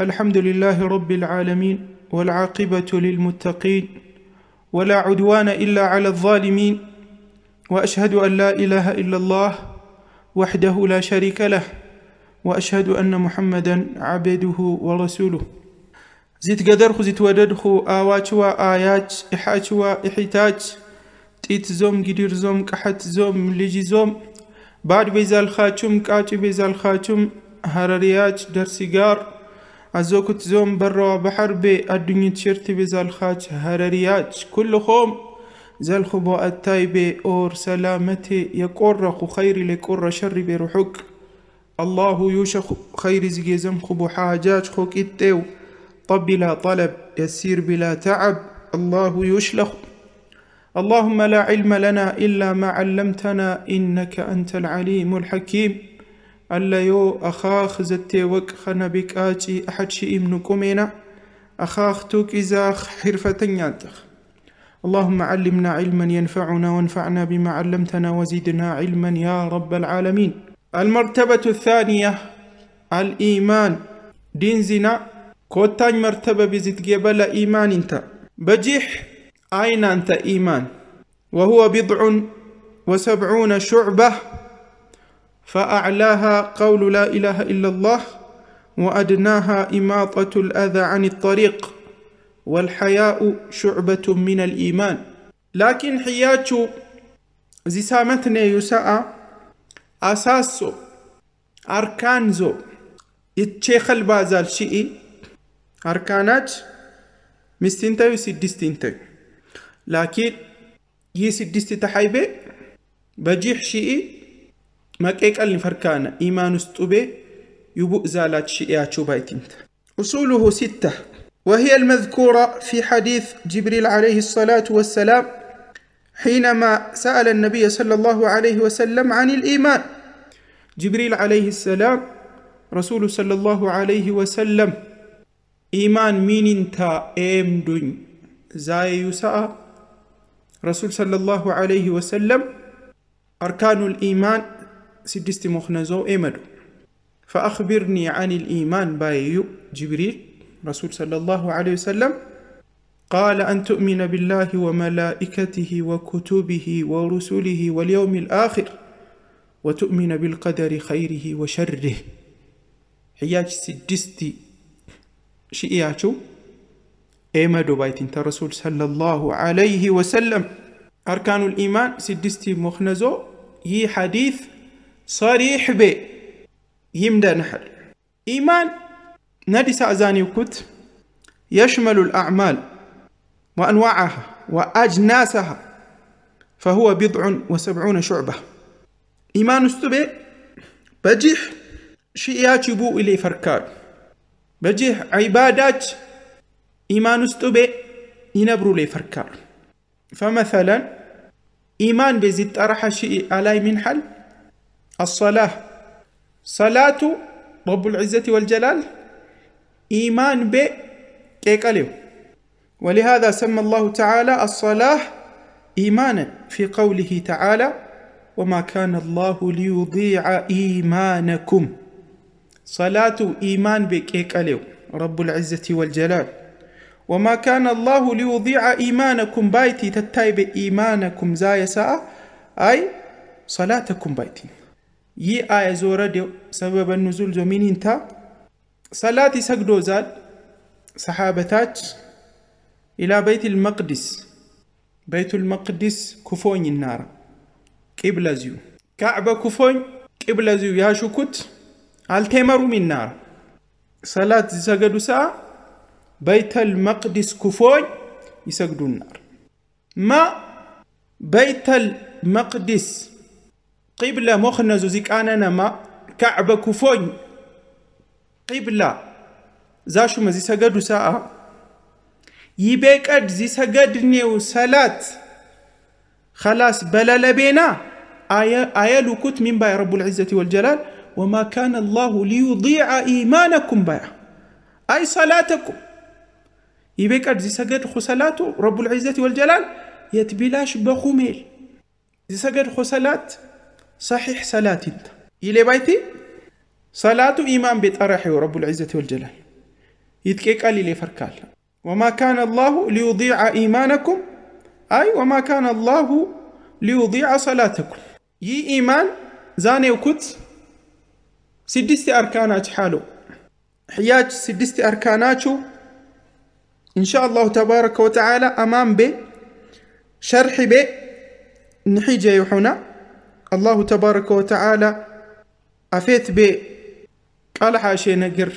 الحمد لله رب العالمين والعاقبة للمتقين ولا عدوان إلا على الظالمين وأشهد أن لا إله إلا الله وحده لا شريك له وأشهد أن محمدا عبده ورسوله زيت قدر خزيت وددخو آواتوا آيات إحاتوا إحتاج تيت زوم قدير زوم كحت زوم لجي زوم بعد بيزال خاتم كاتب بيزال خاتم هرريات درسيقار أزوكت زوم برا بحر بي الدنيا تشرتي بزالخاج هررياج كل خوم زالخبو التايبي أور سلامتي يقرق خيري لقر شر بروحك الله يوشخ خير زم خبو حاجات خوك اتيو طب بلا طلب يسير بلا تعب الله يشلخ اللهم لا علم لنا إلا ما علمتنا إنك أنت العليم الحكيم يو أخاخ زتي وك خنا بك آتي أحد شيء من كومينا أخاخ توك إزاخ حرفة ياتخ اللهم علمنا علما ينفعنا وانفعنا بما علمتنا وزدنا علما يا رب العالمين المرتبة الثانية الإيمان دين زنا كوتان مرتبة بزت جبل إيمان انت بجيح أين أنت إيمان وهو بضع وسبعون شعبة فأعلاها قول لا إله إلا الله وأدناها إماطة الأذى عن الطريق والحياء شعبة من الإيمان لكن حياتو زسامتنا يساء أساسو أركانزو يتشيخ البازال شيء أركانات مستنتي سدستنتو لكن يسدستي حيبي بجيح شيء maqee qalni farkaana iimaanus xubee يبؤزا لا تشيئاتو بايتنت أصوله ستة وهي المذكورة في حديث جبريل عليه الصلاة والسلام حينما سأل النبي صلى الله عليه وسلم عن الإيمان جبريل عليه السلام رسول صلى الله عليه وسلم إيمان مين انتا ايم دون زاي يساء رسول صلى الله عليه وسلم أركان الإيمان سدست مخنزو إمدو فأخبرني عن الإيمان بايو جبريل رسول صلى الله عليه وسلم قال أن تؤمن بالله وملائكته وكتبه ورسله واليوم الآخر وتؤمن بالقدر خيره وشره حياج سدستي شئياتو امدو بايت انت رسول صلى الله عليه وسلم أركان الإيمان سدستي مخنزو هي حديث صريح بي يمدى نحل إيمان نادي سأزاني وكت يشمل الأعمال وأنواعها وأجناسها فهو بضع وسبعون شعبة إيمان استبي بجيح شيئات يبو إلي فركار بجيح عبادات إيمان استبي ينبرو لي فركار فمثلا إيمان بزيت أرحى شيء علي من حل الصلاة صلاة رب العزة والجلال إيمان ب كيكاليو ولهذا سمى الله تعالى الصلاة إيمانا في قوله تعالى وما كان الله ليضيع إيمانكم صلاة إيمان بكيكاليو رب العزة والجلال وما كان الله ليضيع إيمانكم بايتي تتايب إيمانكم ساء أي صلاتكم بايتي يي آي زورة ديو سبب النزول زمين انتا صلاة سجدو زاد صحابتاج إلى بيت المقدس بيت المقدس كفون النار قبل زيو كعبة كفون قبل زيو يا شكوت هل تمروا من النار صلاة سجدو ساعة بيت المقدس كفون يسجدوا النار ما بيت المقدس قبلة مخنا زوزيك أنا نما كعبة كفون قبلة زاشو مزي زي سجدو ساعة يبيك أد زي سجدني وصلاة خلاص بلا لبينا آية آية لكت من باي رب العزة والجلال وما كان الله ليضيع إيمانكم بيا أي صلاتكم يبيك أد سجد خصلاته رب العزة والجلال يتبلاش بخميل زي سجد خصلات صحيح صلاتي انت إلي بايتي صلاة إيمان أرحي ورب العزة والجلال يتكيك ألي لي فركال وما كان الله ليضيع إيمانكم أي وما كان الله ليضيع صلاتكم يي إيمان زاني وكت سدستي أركانات حالو حياج سدستي أركاناتو إن شاء الله تبارك وتعالى أمام ب شرح نحي جايو يحونا الله تبارك وتعالى أفيت بي قال حاشي نقر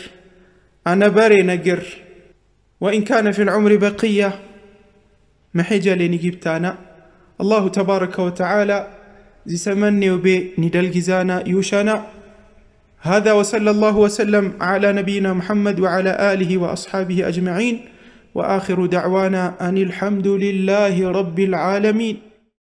أنا باري نقر وإن كان في العمر بقية ما محجة لنجيب تانا الله تبارك وتعالى زي سمني وبي ندل جزانا يوشانا هذا وصلى الله وسلم على نبينا محمد وعلى آله وأصحابه أجمعين وآخر دعوانا أن الحمد لله رب العالمين